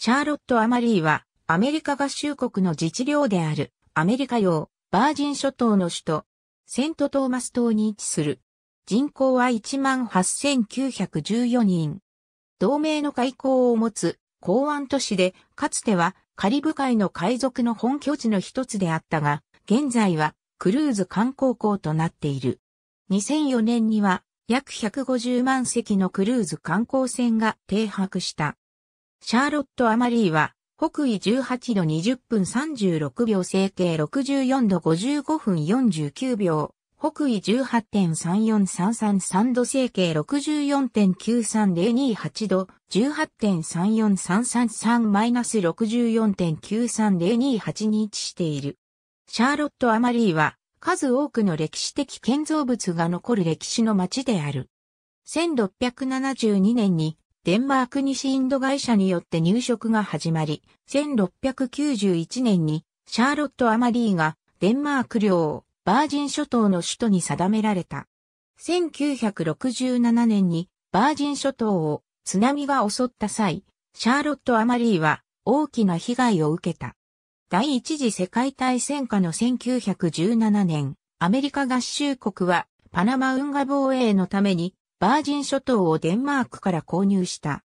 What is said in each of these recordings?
シャーロット・アマリーは、アメリカ合衆国の自治領である、アメリカ洋、バージン諸島の首都、セント・トーマス島に位置する。人口は18,914人。同盟の開港を持つ港湾都市で、かつてはカリブ海の海賊の本拠地の一つであったが、現在はクルーズ観光港となっている。2004年には約150万隻のクルーズ観光船が停泊した。シャーロット・アマリーは、北緯18度20分36秒、整形64度55分49秒、北緯18.34333度、整形64.93028度、18.34333-64.93028に位置している。シャーロット・アマリーは、数多くの歴史的建造物が残る歴史の街である。1672年にデンマーク西インド会社によって入植が始まり、1691年にシャーロット・アマリーがデンマーク領バージン諸島の首都に定められた。1967年にバージン諸島を津波が襲った際、シャーロット・アマリーは大きな被害を受けた。第一次世界大戦下の1917年、アメリカ合衆国はパナマ運河防衛のためにバージン諸島をデンマークから購入した。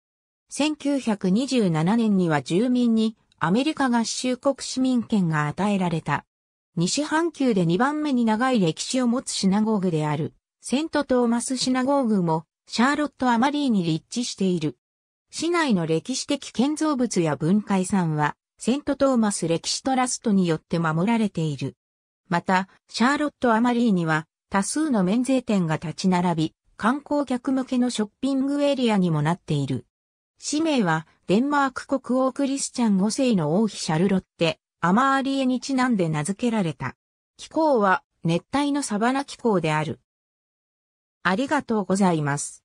1927年には住民にアメリカ合衆国市民権が与えられた。西半球で2番目に長い歴史を持つシナゴーグである、セントトーマスシナゴーグも、シャーロット・アマリーに立地している。市内の歴史的建造物や文化遺産は、セントトーマス歴史トラストによって守られている。また、シャーロット・アマリーには、多数の免税店が立ち並び、観光客向けのショッピングエリアにもなっている。氏名は、デンマーク国王クリスチャン5世の王妃シャルロッテ、アマーリエにちなんで名付けられた。気候は、熱帯のサバナ気候である。ありがとうございます。